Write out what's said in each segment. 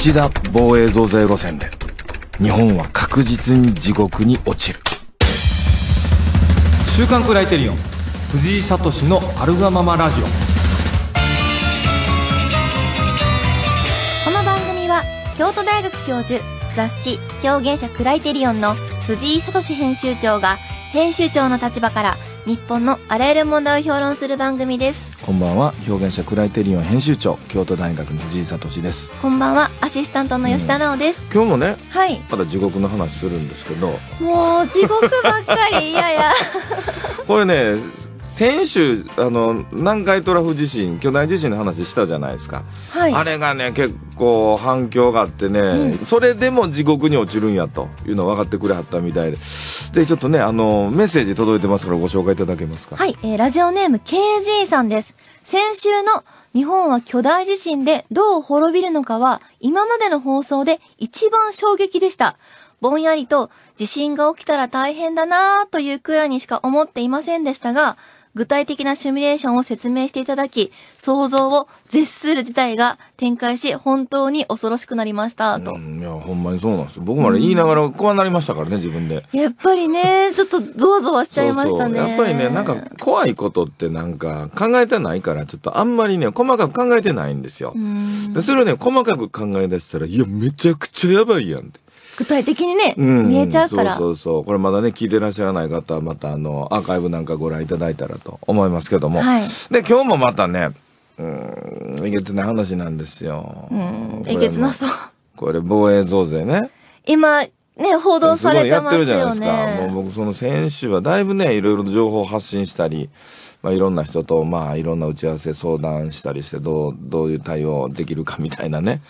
岸田防衛増税路線で日本は確実に地獄に落ちる「週刊クライテリオン」藤井聡の「アルガママラジオ」この番組は京都大学教授雑誌「表現者クライテリオン」の藤井聡編集長が編集長の立場から「日本のあらゆる問題を評論する番組ですこんばんは表現者クライテリオン編集長京都大学の藤井聡ですこんばんはアシスタントの吉田直です、うん、今日もねはいまだ地獄の話するんですけどもう地獄ばっかりいやいや これね先週あの南海トラフ地震巨大地震の話したじゃないですか、はい、あれがね結構反響があってね、うん、それでも地獄に落ちるんやというのを分かってくれはったみたいででちょっとねあのメッセージ届いてますからご紹介いただけますかはい、えー、ラジオネーム KG さんです先週の日本は巨大地震でどう滅びるのかは今までの放送で一番衝撃でしたぼんやりと地震が起きたら大変だなぁというくらいにしか思っていませんでしたが、具体的なシミュレーションを説明していただき、想像を絶する事態が展開し、本当に恐ろしくなりましたと。いや、ほんまにそうなんですよ。僕まで言いながら怖なりましたからね、自分で。やっぱりね、ちょっとゾワゾワしちゃいましたね。そうそうやっぱりね、なんか怖いことってなんか考えてないから、ちょっとあんまりね、細かく考えてないんですよ。でそれをね、細かく考え出したら、いや、めちゃくちゃやばいやんって。具体的にね、うん、見えちゃうからそうそうこれまだね聞いてらっしゃらない方はまたあのアーカイブなんかご覧いただいたらと思いますけども、はい、で今日もまたねうんえげつない話なんですよ、うん、えげつなそうこれ防衛増税ね今ね、報道されてますよね。すやってるじゃないですか。もう僕、その先週はだいぶね、いろいろ情報発信したり、まあ、いろんな人と、まあ、いろんな打ち合わせ、相談したりして、どう、どういう対応できるかみたいなね。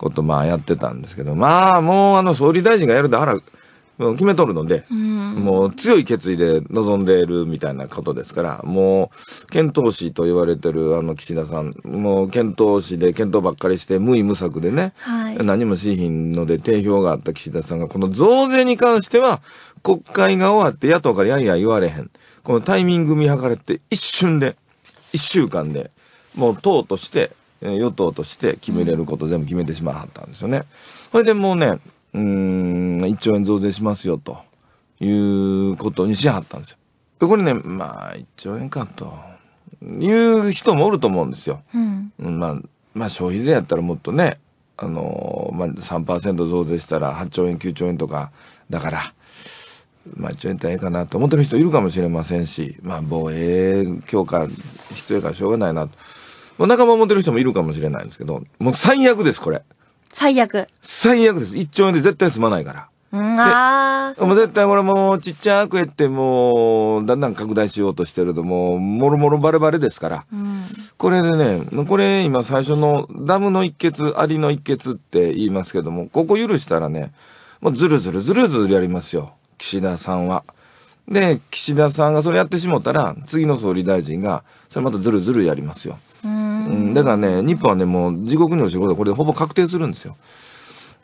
ことまあやってたんですけど、まあもうあの総理大臣がやるで腹決めとるので、うん、もう強い決意で望んでいるみたいなことですから、もう検討士と言われてるあの岸田さん、もう検討士で検討ばっかりして無為無策でね、はい、何もしひんので定評があった岸田さんが、この増税に関しては国会が終わって野党からやいや言われへん。このタイミング見計らって一瞬で、一週間で、もう党として与党として決めれること全部決めてしまはったんですよね。それでもうね、うん、1兆円増税しますよということにしはったんですよ。で、これね、まあ、1兆円かという人もおると思うんですよ。うん、まあ、まあ、消費税やったらもっとね、あのー、まあ3%増税したら8兆円、9兆円とかだから、まあ、1円ってええかなと思ってる人いるかもしれませんし、まあ、防衛強化必要やからしょうがないなと。お仲間持てる人もいるかもしれないんですけど、もう最悪です、これ。最悪。最悪です。一兆円で絶対済まないから。うんあもう絶対これもうちっちゃくやってもうだんだん拡大しようとしてるともうもろもろバレバレですから、うん、これでねこれ今最初のダムの一穴、アリの一穴って言いますけどもここ許したらねもうずるずるずるずるやりますよ岸田さんは。で岸田さんがそれやってしもたら次の総理大臣がそれまたずるずるやりますよ。うん、だからね、日本はね、もう地獄に落ちることはこれほぼ確定するんですよ。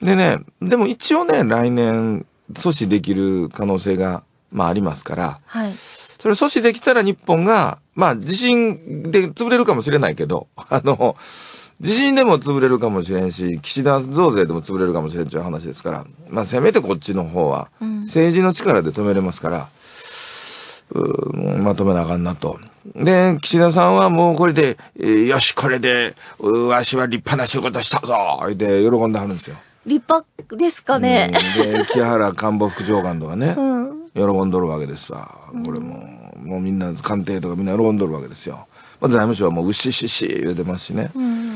でね、でも一応ね、来年阻止できる可能性が、まあありますから、はい、それ阻止できたら日本が、まあ地震で潰れるかもしれないけど、あの、地震でも潰れるかもしれんし、岸田増税でも潰れるかもしれんという話ですから、まあせめてこっちの方は、政治の力で止めれますから、うん、まとめなあかんなと。で、岸田さんはもうこれで、よし、これで、わしは立派な仕事したぞって喜んではるんですよ。立派ですかね。で、木原官房副長官とかね、うん、喜んどるわけですわ。これも、もうみんな、官邸とかみんな喜んどるわけですよ。まあ、財務省はもう、うっししし言うてますしね。うん、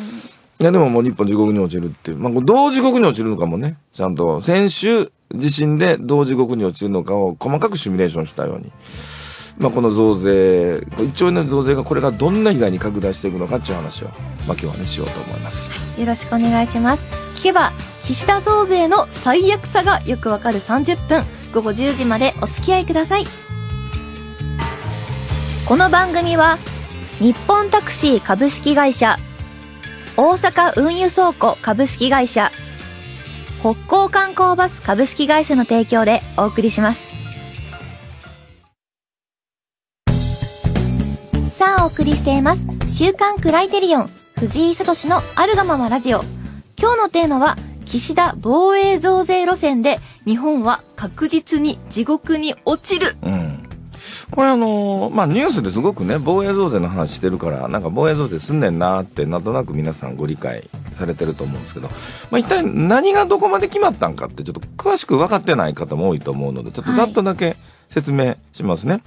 いや、でももう日本地獄に落ちるっていう。まあ、どう地獄に落ちるのかもね、ちゃんと、先週、地震でどう地獄に落ちるのかを細かくシミュレーションしたように。まあ、この増税1兆円の増税がこれがどんな被害に拡大していくのかという話を、まあ、今日は、ね、しようと思いますよろしくお願いします聞けば岸田増税の最悪さがよくわかる30分午後10時までお付き合いくださいこの番組は日本タクシー株式会社大阪運輸倉庫株式会社北港観光バス株式会社の提供でお送りします。さあお送りしています。週刊クライテリオン、藤井聡のあるがままラジオ。今日のテーマは、岸田防衛増税路線で日本は確実に地獄に落ちる。うんこれあのー、まあ、ニュースですごくね、防衛増税の話してるから、なんか防衛増税すんねんなーって、なんとなく皆さんご理解されてると思うんですけど、まあ、一体何がどこまで決まったんかって、ちょっと詳しく分かってない方も多いと思うので、ちょっとざっとだけ、はい説明しますね。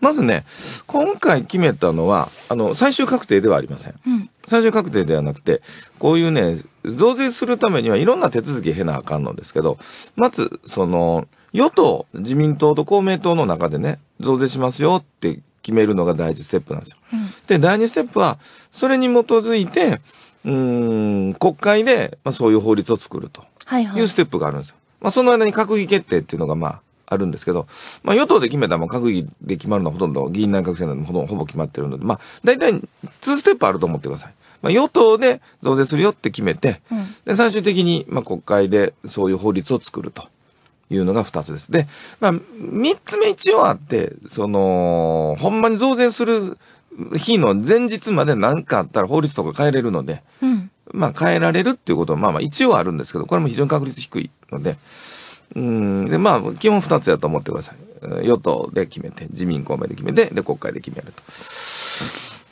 まずね、今回決めたのは、あの、最終確定ではありません。うん、最終確定ではなくて、こういうね、増税するためにはいろんな手続きへなあかんのですけど、まず、その、与党、自民党と公明党の中でね、増税しますよって決めるのが第一ステップなんですよ。うん、で、第二ステップは、それに基づいて、うん国会で、まあ、そういう法律を作るというステップがあるんですよ。まあ、その間に閣議決定っていうのが、まあ、あるんですけど、まあ、与党で決めた、まあ、閣議で決まるのはほとんど、議員内閣制のほどほぼ決まってるので、まあ、大体2ステップあると思ってください。まあ、与党で増税するよって決めて、うん、で最終的に、まあ、国会でそういう法律を作ると。いうのが2つです。で、まあ、3つ目一応あって、その、ほんまに増税する日の前日まで何かあったら法律とか変えれるので、うん、まあ変えられるっていうことはまあまあ一応あるんですけど、これも非常に確率低いので、うん。で、まあ、基本2つやと思ってください。与党で決めて、自民公明で決めて、で、国会で決めると。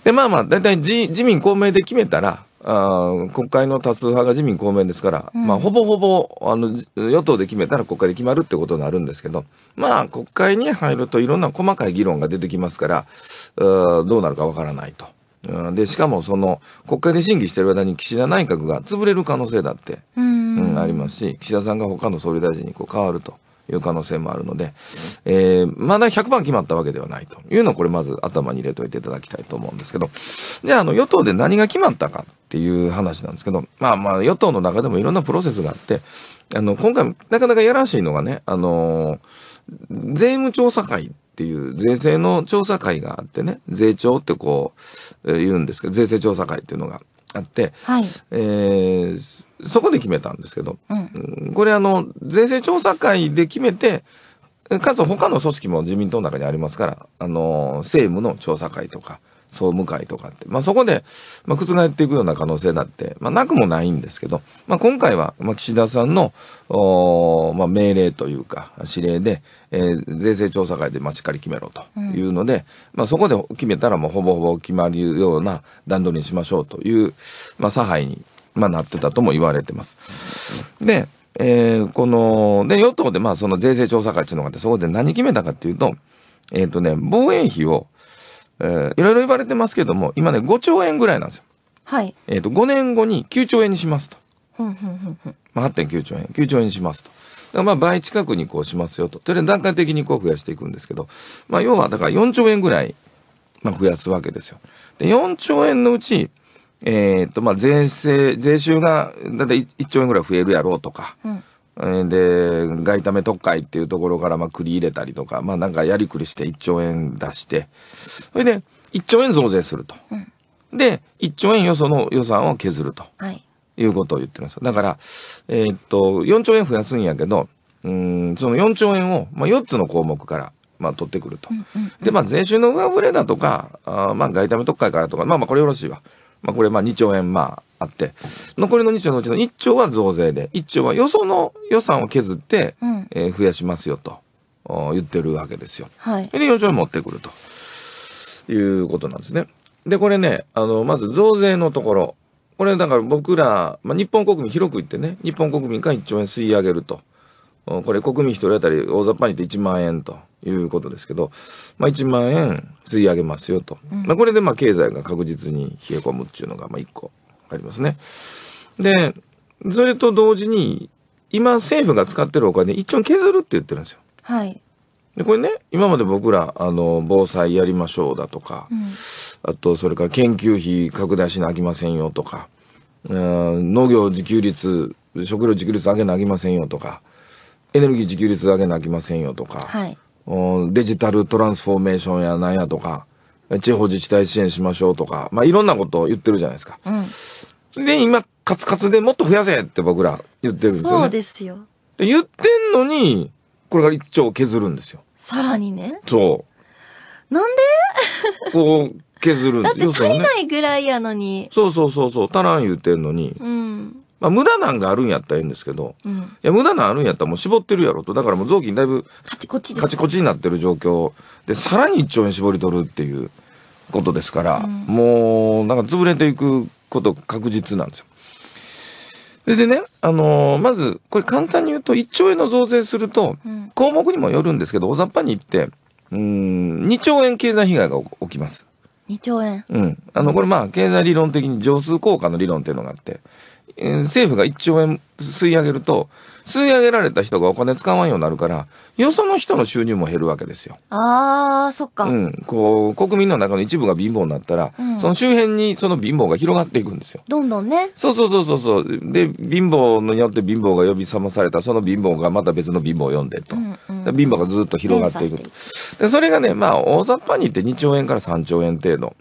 で、まあまあ、大体自自民公明で決めたら、あ国会の多数派が自民公明ですから、うん、まあ、ほぼほぼ、あの、与党で決めたら国会で決まるってことになるんですけど、まあ、国会に入るといろんな細かい議論が出てきますから、うどうなるかわからないと。で、しかもその、国会で審議してる間に岸田内閣が潰れる可能性だって、うんなりますし、岸田さんが他の総理大臣にこう変わると。いう可能性もあるので、えー、まだ100番決まったわけではないというのをこれまず頭に入れておいていただきたいと思うんですけど、じゃああの与党で何が決まったかっていう話なんですけど、まあまあ与党の中でもいろんなプロセスがあって、あの、今回なかなかやらしいのがね、あのー、税務調査会っていう税制の調査会があってね、税調ってこう、え言うんですけど、税制調査会っていうのがあって、はい、えー、そこで決めたんですけど、うん、これあの、税制調査会で決めて、かつ他の組織も自民党の中にありますから、あの、政務の調査会とか、総務会とかって、まあ、そこで、まあ、覆っていくような可能性だって、まあ、なくもないんですけど、まあ、今回は、まあ、岸田さんの、おまあ、命令というか、指令で、えー、税制調査会で、まあ、しっかり決めろというので、うん、まあ、そこで決めたらもうほぼほぼ決まるような段取りにしましょうという、まあ、差配に、まあ、なってたとも言われてます。で、えー、この、で、与党で、まあ、その税制調査会っていうのがあって、そこで何決めたかっていうと、えっ、ー、とね、防衛費を、えいろいろ言われてますけども、今ね、5兆円ぐらいなんですよ。はい。えっ、ー、と、5年後に9兆円にしますと。まあ、8.9兆円、9兆円にしますと。だからまあ倍近くにこうしますよと。それ段階的にこう増やしていくんですけど、まあ要はだから4兆円ぐらい、まあ、増やすわけですよ。で、4兆円のうち、えっ、ー、と、まあ税制、税収がだいたい1兆円ぐらい増えるやろうとか、うんで、外為特会っていうところからまあ繰り入れたりとか、まあなんかやりくりして1兆円出して、それで1兆円増税すると。うん、で、1兆円よその予算を削ると。はい。いうことを言ってるんですだから、えー、っと、4兆円増やすんやけど、うん、その4兆円を、まあ、4つの項目から、まあ、取ってくると。で、まあ、税収の上振れだとか、あまあ、外為特会からとか、まあまあ、これよろしいわ。まあ、これまあ2兆円まああって、残りの2兆のうちの1兆は増税で、1兆はよその予算を削って、うん、えー、増やしますよと言ってるわけですよ。はい、で、4兆円持ってくるということなんですね。で、これね、あの、まず増税のところ。これだから僕ら、まあ、日本国民広く言ってね、日本国民が1兆円吸い上げると。これ国民一人当たり大雑把に言って1万円ということですけど、まあ、1万円吸い上げますよと、まあ、これでまあ経済が確実に冷え込むっていうのがまあ1個ありますね。でそれと同時に今政府が使ってるお金一応削るって言ってるんですよ。はい、でこれね今まで僕らあの防災やりましょうだとか、うん、あとそれから研究費拡大しなきませんよとか、農業自給率食料自給率上げなきませんよとか。エネルギー自給率だけなきませんよとか、はい、デジタルトランスフォーメーションやなんやとか、地方自治体支援しましょうとか、まあいろんなことを言ってるじゃないですか。うん、で、今、カツカツでもっと増やせって僕ら言ってるんですよ、ね、そうですよ。言ってんのに、これから一丁削るんですよ。さらにね。そう。なんでこう、削るんですよ。だって足りないぐらいやのに。そうそうそうそう、足らん言ってんのに。うん。まあ、無駄なんがあるんやったらええんですけど、うん、いや、無駄なんあるんやったらもう絞ってるやろと。だからもう臓器だいぶ、カチコチカチコチになってる状況で、さらに1兆円絞り取るっていうことですから、うん、もう、なんか潰れていくこと確実なんですよ。ででね、あのー、まず、これ簡単に言うと、1兆円の増税すると、項目にもよるんですけど、大雑把に言って、うん、2兆円経済被害が起きます。2兆円うん。あの、これまあ、経済理論的に乗数効果の理論っていうのがあって、政府が1兆円吸い上げると、吸い上げられた人がお金使わんようになるから、よその人の収入も減るわけですよ。ああ、そっか。うん。こう、国民の中の一部が貧乏になったら、うん、その周辺にその貧乏が広がっていくんですよ。どんどんね。そうそうそうそうそう。で、貧乏によって貧乏が呼び覚まされた、その貧貧乏がまた別の貧乏を呼んでと、うんうん、貧乏がずっと広がっていくとでそれがねまあ大雑把に言って2兆円から3兆円程度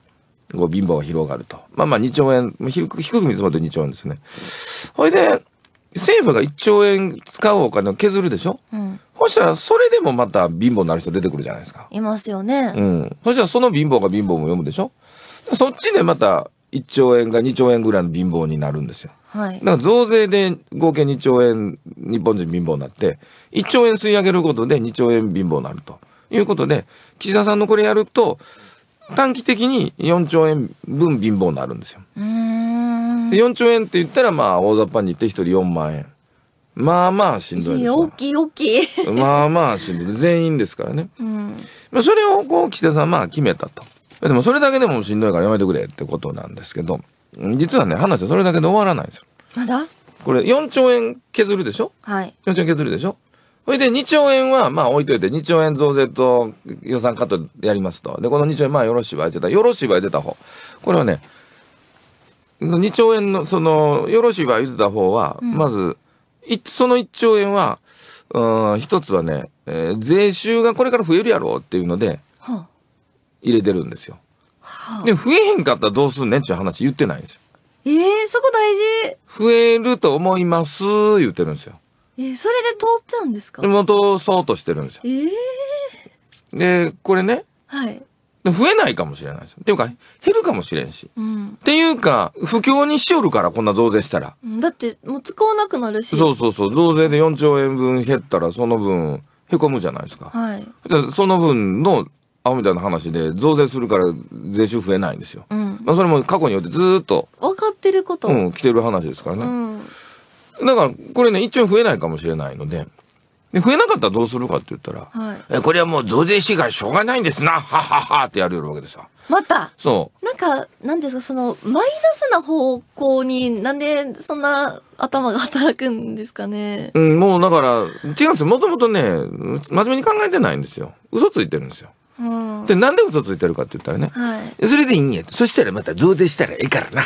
こう貧乏が広がると。まあまあ2兆円、低く低く見積もって2兆円ですよね。ほいで、政府が1兆円使うお金を削るでしょ、うん、そしたらそれでもまた貧乏になる人出てくるじゃないですか。いますよね。うん。そしたらその貧乏が貧乏も読むでしょそっちでまた1兆円が2兆円ぐらいの貧乏になるんですよ。はい。だから増税で合計2兆円日本人貧乏になって、1兆円吸い上げることで2兆円貧乏になるということで、岸田さんのこれやると、短期的に4兆円分貧乏になるんですよ。4兆円って言ったら、まあ、大雑把に言って1人4万円。まあまあしんどいです。大きい大きい。まあまあしんどい。全員ですからね。うん、まあそれをこう岸田さんまあ決めたと。でもそれだけでもしんどいからやめてくれってことなんですけど、実はね、話はそれだけで終わらないんですよ。まだこれ4兆円削るでしょはい。4兆円削るでしょそれで、2兆円は、まあ置いといて、2兆円増税と予算カットやりますと。で、この2兆円、まあよろしいわ、言ってた。よろしいわ、言ってた方。これはね、2兆円の、その、よろしいわ、言ってた方は、うん、まず、その1兆円は、うん、一つはね、えー、税収がこれから増えるやろうっていうので、入れてるんですよ。はあ、で、増えへんかったらどうすんねんっていう話言ってないんですよ。ええー、そこ大事。増えると思います、言ってるんですよ。えそれで通っちゃうんですかでも通そうとしてるんですよ。ええで、これね、はい。増えないかもしれないですよ。っていうか、減るかもしれんし。うんっ。ていうか、不況にしよるから、こんな増税したら。だって、もう使わなくなるし。そうそうそう、増税で4兆円分減ったら、その分、へこむじゃないですか。はい。じゃその分の、あみたいな話で、増税するから税収増えないんですよ。うん。まあ、それも過去によってずーっと、分かってること。うん、来てる話ですからね。うん。だから、これね、一応増えないかもしれないので、で、増えなかったらどうするかって言ったら、はい、えこれはもう増税しがしょうがないんですな、はははってやるわけですよ。またそう。なんか、なんですか、その、マイナスな方向に、なんでそんな頭が働くんですかね。うん、もうだから、違うんですよ。もともとね、真面目に考えてないんですよ。嘘ついてるんですよ。うん、で、なんで嘘ついてるかって言ったらね、はい、それでいいんや。そしたらまた増税したらええからな。っ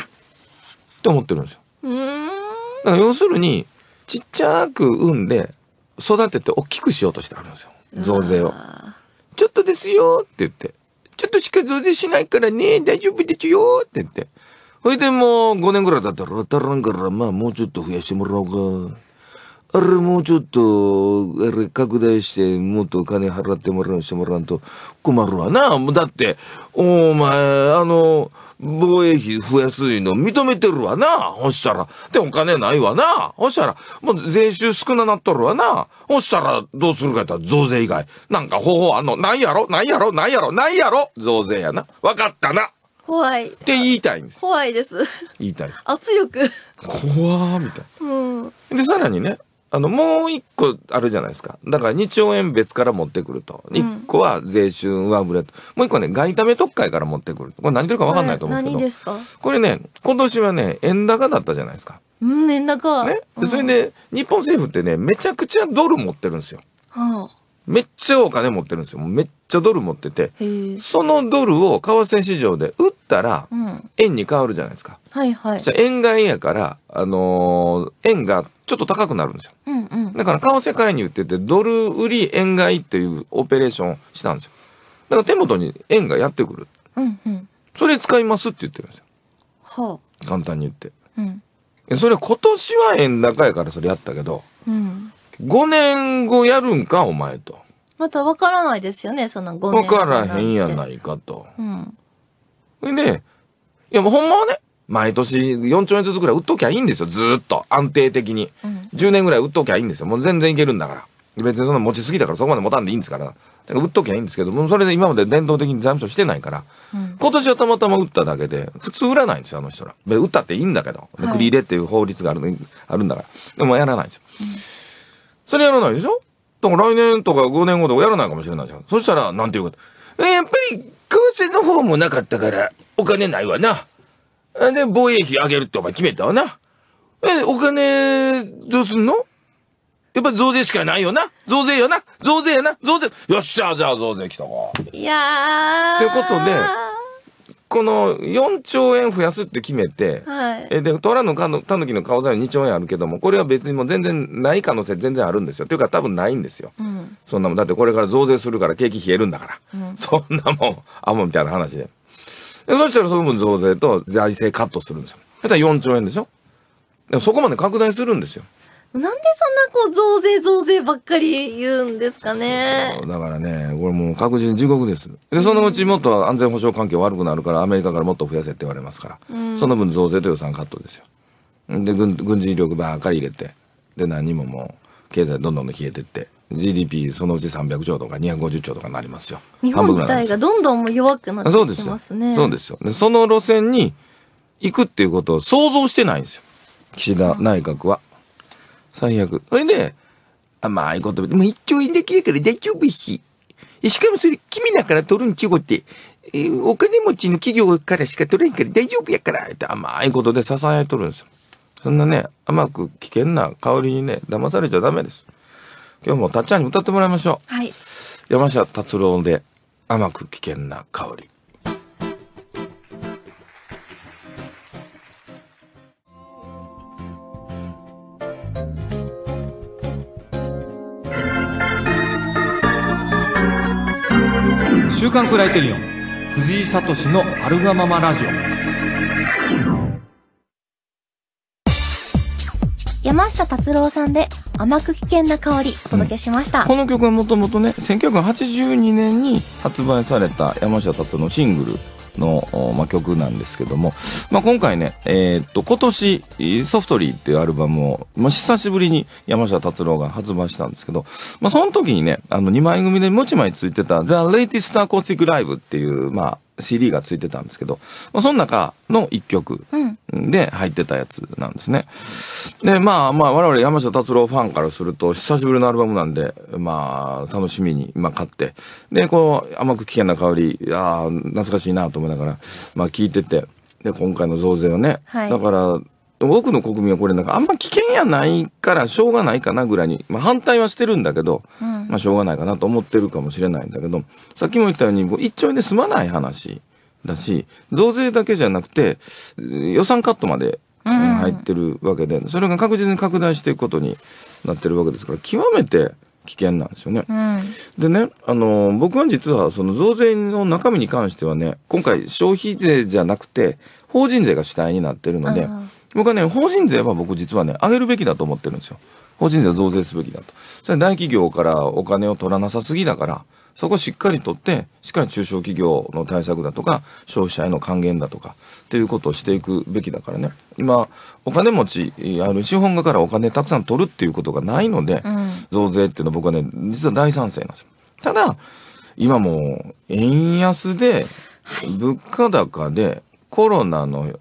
て思ってるんですよ。うん。から要するに、ちっちゃく産んで、育てて大きくしようとしてあるんですよ。増税を。ちょっとですよって言って。ちょっとしか増税しないからね、大丈夫ですよって言って。それでもう5年ぐらいだったら、たらんから、まあもうちょっと増やしてもらおうか。あれもうちょっと、あれ拡大して、もっと金払ってもらうしてもらわんと困るわな。だって、お前、あの、防衛費増やすいの認めてるわな。ほしたら。で、お金ないわな。ほしたら、もう税収少ななっとるわな。ほしたら、どうするかやったら増税以外。なんか方法あんのないやろないやろないやろないやろ増税やな。わかったな。怖い。って言いたいんです。怖いです。言いたい。圧力。怖ーみたいな。うん。で、さらにね、あの、もう一個あるじゃないですか。だから2兆円別から持ってくると。一、個は税収上振れと。もう一個はね、外為特会から持ってくる。これ何言ってるか分かんないと思うんですけど。これね、今年はね、円高だったじゃないですか。うん、円高。ね。それで、日本政府ってね、めちゃくちゃドル持ってるんですよ。はあめっちゃお金持ってるんですよ。めっちゃドル持ってて、そのドルを為替市場で売ったら、円に変わるじゃないですか。うん、はいはい。じゃ円が円やから、あのー、円がちょっと高くなるんですよ。うんうん、だから為替介入って言って、ドル売り円買いっていうオペレーションしたんですよ。だから手元に円がやってくる。うんうん、それ使いますって言ってるんですよ。はあ、簡単に言って。うん、それ今年は円高やからそれやったけど、うん、5年後やるんか、お前と。また分からないですよね、その5年分からへんやないかと。うん。でね、いやもうほんまはね、毎年4兆円ずつぐらい売っときゃいいんですよ、ずーっと。安定的に。うん10年ぐらい売っときゃいいんですよ。もう全然いけるんだから。別にそんな持ちすぎだからそこまで持たんでいいんですから。だから売っときゃいいんですけど、もうそれで今まで伝統的に財務省してないから。うん。今年はたまたま売っただけで、普通売らないんですよ、あの人ら。で売ったっていいんだけど。で繰り入れっていう法律がある,、あるんだから。でもやらないんですよ。それやらないでしょだから来年とか5年後とかやらないかもしれないじゃん。そしたら、なんていうか、やっぱり、空替の方もなかったから、お金ないわな。で、防衛費上げるってお前決めたわな。え、お金、どうすんのやっぱ増税しかないよな。増税よな。増税やな。増税。よっしゃ、じゃあ増税来たわ。いやー。ってことで、この4兆円増やすって決めて、はい、えで、虎のかのタヌキの顔材は2兆円あるけども、これは別にもう全然ない可能性全然あるんですよ。というか多分ないんですよ。うん、そんなもん。だってこれから増税するから景気冷えるんだから。うん、そんなもん、アモみたいな話で。でそしたらその分増税と財政カットするんですよ。だったら4兆円でしょ。でそこまで拡大するんですよ。なんでそんなこう増税増税ばっかり言うんですかねそうそうだからねこれもう確実に地獄ですでそのうちもっと安全保障環境悪くなるからアメリカからもっと増やせって言われますから、うん、その分増税と予算カットですよで軍軍事力ばっかり入れてで何ももう経済どんどん消えてって GDP そのうち300兆とか250兆とかなりますよ日本自体がどんどん弱くなってきてますねそうですよでその路線に行くっていうことを想像してないんですよ岸田内閣は最悪。それで、甘い言葉で、もう一丁円いだけやから大丈夫し。しかもそれ、君だから取るんちゅうこって、えー、お金持ちの企業からしか取れんから大丈夫やから、って甘いことで支えとるんですよ。そんなね、甘く危険な香りにね、騙されちゃダメです。今日もたっちゃんに歌ってもらいましょう。はい。山下達郎で、甘く危険な香り。週刊クライテリオン藤井聡のあるがままラジオ山下達郎さんで甘く危険な香りお届けしました、この曲はもともとね1982年に発売された山下達郎のシングルの、まあ、曲なんですけども、まあ、今回ね、えー、っと、今年、ソフトリーっていうアルバムを、まあ、久しぶりに山下達郎が発売したんですけど、まあ、その時にね、あの、2枚組で持ちまついてた、The Latest Acoustic Live っていう、ま CD が付いてたんですけど、まあ、その中の一曲で入ってたやつなんですね。で、まあまあ我々山下達郎ファンからすると久しぶりのアルバムなんで、まあ楽しみに、今買って、で、こう甘く危険な香り、ああ、懐かしいなと思いながら、まあ聞いてて、で、今回の増税をね、はい、だから、多くの国民はこれなんかあんま危険やないからしょうがないかなぐらいに、まあ、反対はしてるんだけど、うんまあ、しょうがないかなと思ってるかもしれないんだけど、さっきも言ったように、一丁円で済まない話だし、増税だけじゃなくて、予算カットまで入ってるわけで、それが確実に拡大していくことになってるわけですから、極めて危険なんですよね。うん、でね、あの、僕は実はその増税の中身に関してはね、今回消費税じゃなくて、法人税が主体になってるので、僕はね、法人税は僕実はね、上げるべきだと思ってるんですよ。法人税増税すべきだと。それ大企業からお金を取らなさすぎだから、そこしっかり取って、しっかり中小企業の対策だとか、消費者への還元だとか、っていうことをしていくべきだからね。今、お金持ち、ある資本家からお金たくさん取るっていうことがないので、うん、増税っていうのは僕はね、実は大賛成なんですよ。ただ、今も円安で、物価高で、コロナの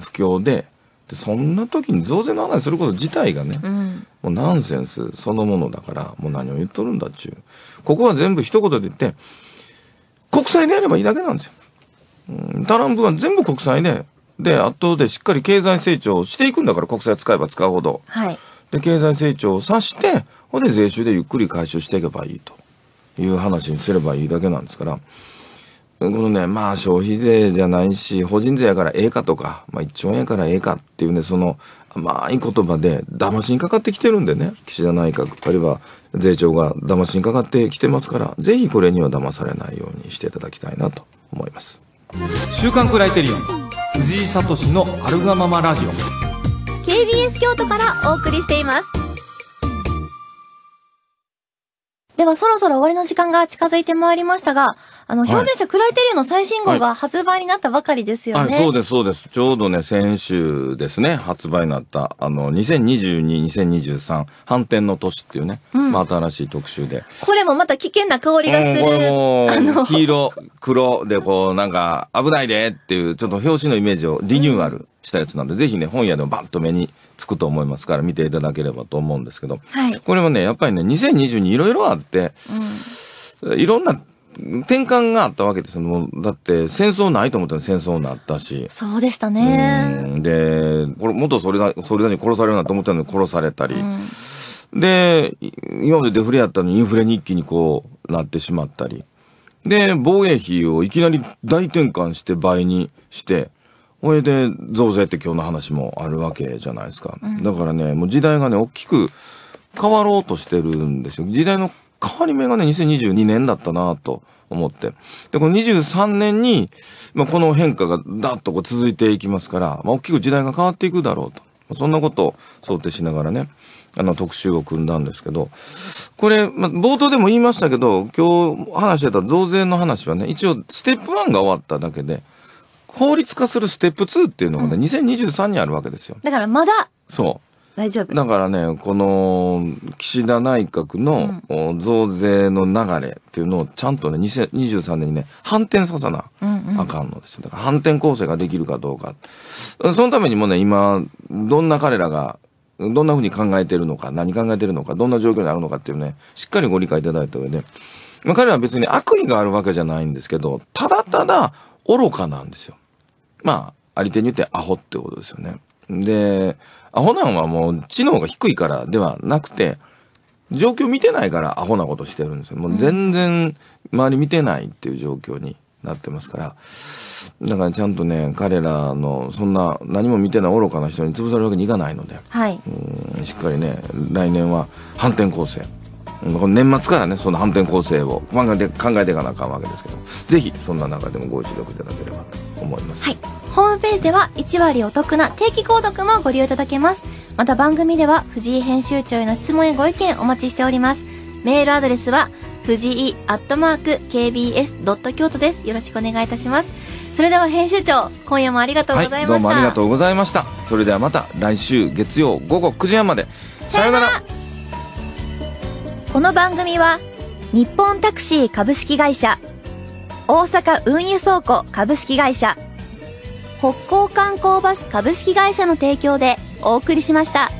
不況で、そんな時に増税の話すること自体がね、うん、もうナンセンスそのものだから、もう何を言っとるんだっちゅう。ここは全部一言で言って、国債でやればいいだけなんですよ。うん、タランプは全部国債で、で、圧倒でしっかり経済成長していくんだから、国債使えば使うほど。はい。で、経済成長をさして、ほんで税収でゆっくり回収していけばいいという話にすればいいだけなんですから、このね、まあ消費税じゃないし、法人税やからええかとか、まあ1兆円やからええかっていうね、その甘い言葉で騙しにかかってきてるんでね、岸田内閣、あるいは税調が騙しにかかってきてますから、ぜひこれには騙されないようにしていただきたいなと思います。週刊クライテリオン、藤井聡のあるがままラジオ。KBS 京都からお送りしています。ではそろそろ終わりの時間が近づいてまいりましたが、あの、表現者クライテリアの最新号が発売になったばかりですよね。はいはい、そうです、そうです。ちょうどね、先週ですね、発売になった、あの、2022、2023、反転の年っていうね、うん、まあ新しい特集で。これもまた危険な香りがする。あの、黄色、黒でこう、なんか、危ないでっていう、ちょっと表紙のイメージをリニューアル。うんしたやつなんで、ぜひね、本屋でもバンと目につくと思いますから、見ていただければと思うんですけど、はい、これもね、やっぱりね、2022いろいろあって、ういろんな転換があったわけですよ。だって戦争ないと思ったら戦争になったし。そうでしたね。で、これ元総理大総理大臣殺されるなと思ったのに殺されたり。うん、で、今までデフレやったのにインフレ日記にこうなってしまったり。で、防衛費をいきなり大転換して倍にして、ほいで増税って今日の話もあるわけじゃないですか、だからねもう時代がね大きく変わろうとしてるんですよ時代の変わり目がね2022年だったなと思ってでこの23年に、まあ、この変化がだっとこう続いていきますから、まあ、大きく時代が変わっていくだろうとそんなことを想定しながらねあの特集を組んだんですけど、これ、まあ、冒頭でも言いましたけど、今日話してた増税の話はね、一応ステップ1が終わっただけで、法律化するステップ2っていうのがね、うん、2023にあるわけですよ。だからまだそう。大丈夫だからね、この岸田内閣の増税の流れっていうのをちゃんとね、2023年にね、反転させなあかんのですよ。だから反転攻勢ができるかどうか。そのためにもね、今、どんな彼らが、どんなふうに考えてるのか、何考えてるのか、どんな状況にあるのかっていうね、しっかりご理解いただいた上で、まあ、彼らは別に悪意があるわけじゃないんですけど、ただただ愚かなんですよ。まあ、あり手に言ってアホってことですよね。で、アホなんはもう知能が低いからではなくて、状況見てないからアホなことしてるんですよ。もう全然周り見てないっていう状況になってますから。だからちゃんとね、彼らの、そんな何も見てない愚かな人に潰されるわけにいかないので、はい、うんしっかりね、来年は反転攻勢。この年末からね、その反転攻勢を考えて考えていかなあかんわけですけど、ぜひそんな中でもご一読いただければと思います。はい。ホームページでは1割お得な定期購読もご利用いただけます。また番組では藤井編集長への質問やご意見お待ちしております。メールアドレスは、藤井アットマーク KBS. 京都です。よろしくお願いいたします。それでは編集長、今夜もありがとうございました、はい、どうもありがとうございました。それではまた来週月曜午後9時半まで。さよならこの番組は、日本タクシー株式会社、大阪運輸倉庫株式会社、北港観光バス株式会社の提供でお送りしました。